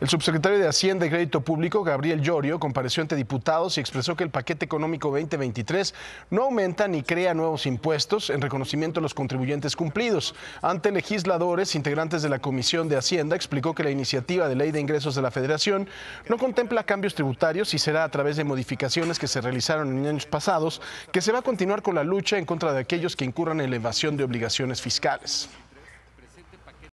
El subsecretario de Hacienda y Crédito Público, Gabriel Llorio, compareció ante diputados y expresó que el paquete económico 2023 no aumenta ni crea nuevos impuestos en reconocimiento a los contribuyentes cumplidos. Ante legisladores, integrantes de la Comisión de Hacienda explicó que la iniciativa de ley de ingresos de la Federación no contempla cambios tributarios y será a través de modificaciones que se realizaron en años pasados que se va a continuar con la lucha en contra de aquellos que incurran en la de obligaciones fiscales.